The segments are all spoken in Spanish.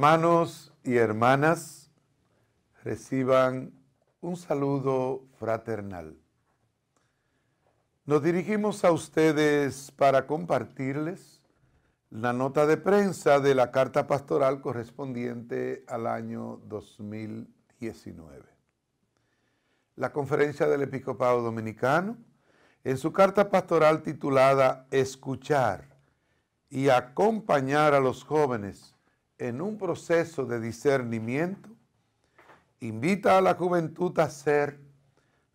Hermanos y hermanas, reciban un saludo fraternal. Nos dirigimos a ustedes para compartirles la nota de prensa de la carta pastoral correspondiente al año 2019. La conferencia del episcopado dominicano, en su carta pastoral titulada Escuchar y acompañar a los jóvenes, en un proceso de discernimiento, invita a la juventud a ser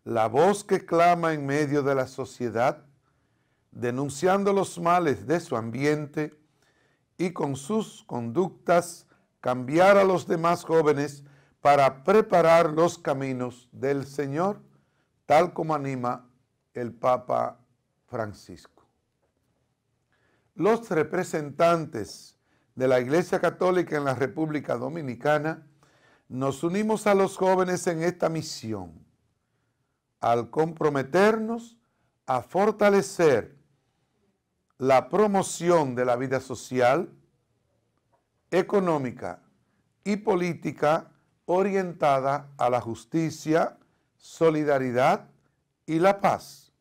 la voz que clama en medio de la sociedad, denunciando los males de su ambiente y con sus conductas cambiar a los demás jóvenes para preparar los caminos del Señor, tal como anima el Papa Francisco. Los representantes de la Iglesia Católica en la República Dominicana, nos unimos a los jóvenes en esta misión, al comprometernos a fortalecer la promoción de la vida social, económica y política orientada a la justicia, solidaridad y la paz,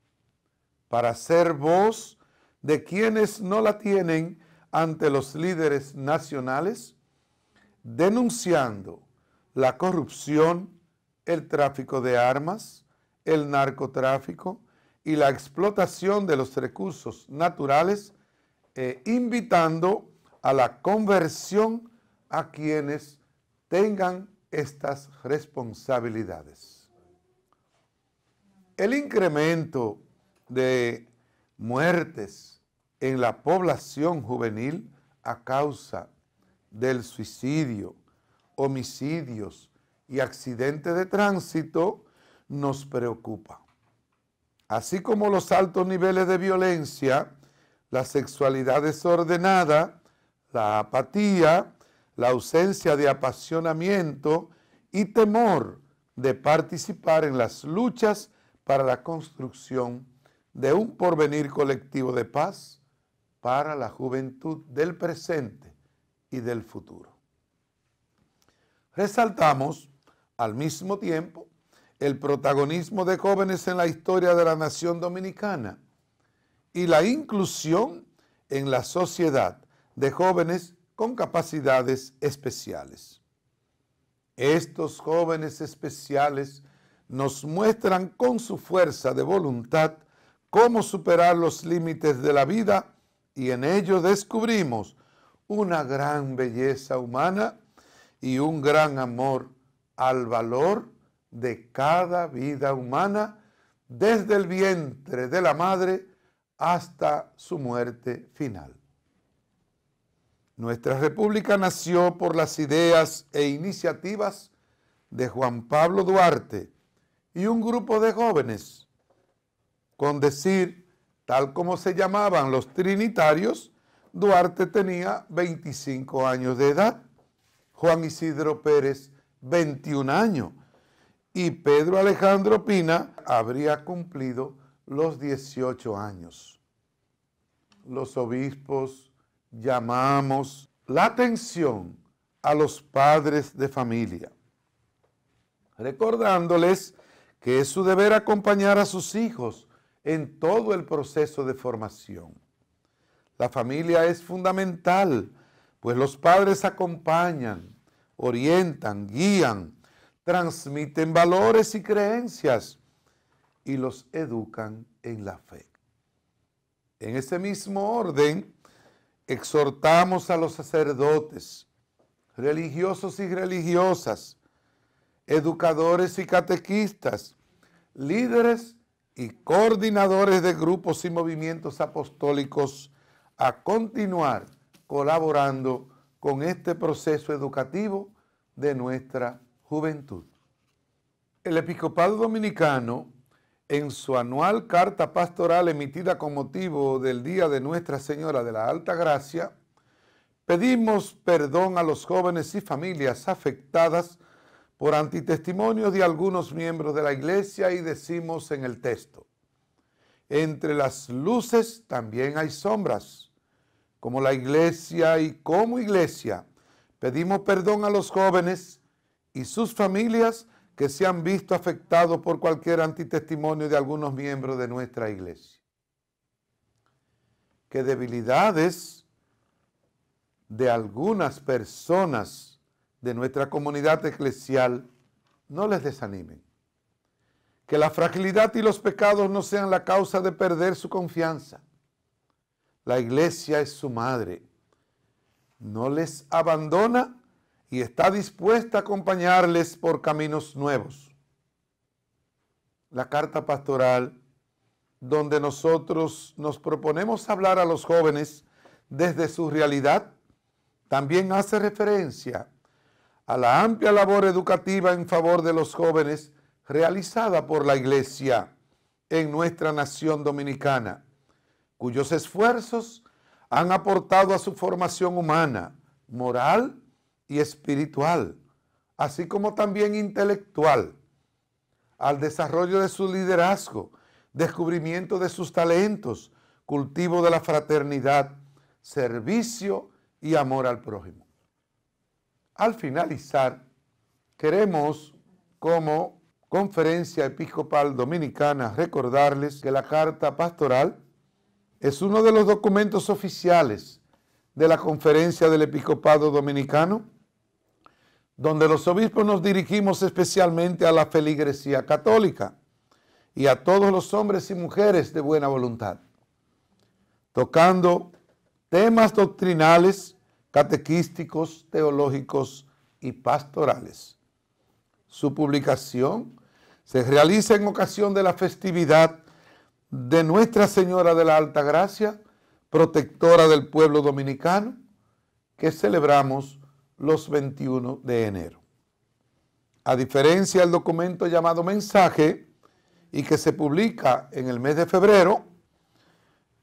para ser voz de quienes no la tienen ante los líderes nacionales denunciando la corrupción, el tráfico de armas, el narcotráfico y la explotación de los recursos naturales, eh, invitando a la conversión a quienes tengan estas responsabilidades. El incremento de muertes en la población juvenil a causa del suicidio, homicidios y accidentes de tránsito nos preocupa. Así como los altos niveles de violencia, la sexualidad desordenada, la apatía, la ausencia de apasionamiento y temor de participar en las luchas para la construcción de un porvenir colectivo de paz para la juventud del presente y del futuro. Resaltamos al mismo tiempo el protagonismo de jóvenes en la historia de la nación dominicana y la inclusión en la sociedad de jóvenes con capacidades especiales. Estos jóvenes especiales nos muestran con su fuerza de voluntad cómo superar los límites de la vida y en ello descubrimos una gran belleza humana y un gran amor al valor de cada vida humana desde el vientre de la madre hasta su muerte final. Nuestra república nació por las ideas e iniciativas de Juan Pablo Duarte y un grupo de jóvenes, con decir tal como se llamaban los trinitarios, Duarte tenía 25 años de edad, Juan Isidro Pérez 21 años y Pedro Alejandro Pina habría cumplido los 18 años. Los obispos llamamos la atención a los padres de familia, recordándoles que es su deber acompañar a sus hijos en todo el proceso de formación. La familia es fundamental, pues los padres acompañan, orientan, guían, transmiten valores y creencias y los educan en la fe. En ese mismo orden, exhortamos a los sacerdotes, religiosos y religiosas, educadores y catequistas, líderes y coordinadores de grupos y movimientos apostólicos a continuar colaborando con este proceso educativo de nuestra juventud. El Episcopado Dominicano, en su anual carta pastoral emitida con motivo del Día de Nuestra Señora de la Alta Gracia, pedimos perdón a los jóvenes y familias afectadas por antitestimonio de algunos miembros de la iglesia y decimos en el texto, entre las luces también hay sombras. Como la iglesia y como iglesia, pedimos perdón a los jóvenes y sus familias que se han visto afectados por cualquier antitestimonio de algunos miembros de nuestra iglesia. Qué debilidades de algunas personas de nuestra comunidad eclesial no les desanimen. Que la fragilidad y los pecados no sean la causa de perder su confianza. La iglesia es su madre. No les abandona y está dispuesta a acompañarles por caminos nuevos. La carta pastoral, donde nosotros nos proponemos hablar a los jóvenes desde su realidad, también hace referencia a la amplia labor educativa en favor de los jóvenes realizada por la Iglesia en nuestra nación dominicana, cuyos esfuerzos han aportado a su formación humana, moral y espiritual, así como también intelectual, al desarrollo de su liderazgo, descubrimiento de sus talentos, cultivo de la fraternidad, servicio y amor al prójimo. Al finalizar, queremos como Conferencia Episcopal Dominicana recordarles que la Carta Pastoral es uno de los documentos oficiales de la Conferencia del Episcopado Dominicano, donde los obispos nos dirigimos especialmente a la feligresía católica y a todos los hombres y mujeres de buena voluntad, tocando temas doctrinales catequísticos, teológicos y pastorales. Su publicación se realiza en ocasión de la festividad de Nuestra Señora de la Alta Gracia, protectora del pueblo dominicano, que celebramos los 21 de enero. A diferencia del documento llamado mensaje y que se publica en el mes de febrero,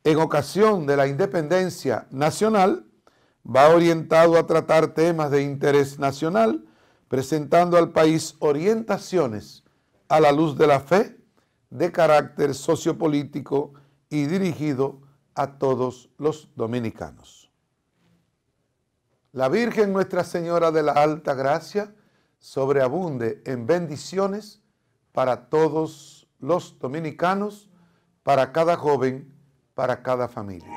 en ocasión de la independencia nacional, va orientado a tratar temas de interés nacional, presentando al país orientaciones a la luz de la fe, de carácter sociopolítico y dirigido a todos los dominicanos. La Virgen Nuestra Señora de la Alta Gracia sobreabunde en bendiciones para todos los dominicanos, para cada joven, para cada familia.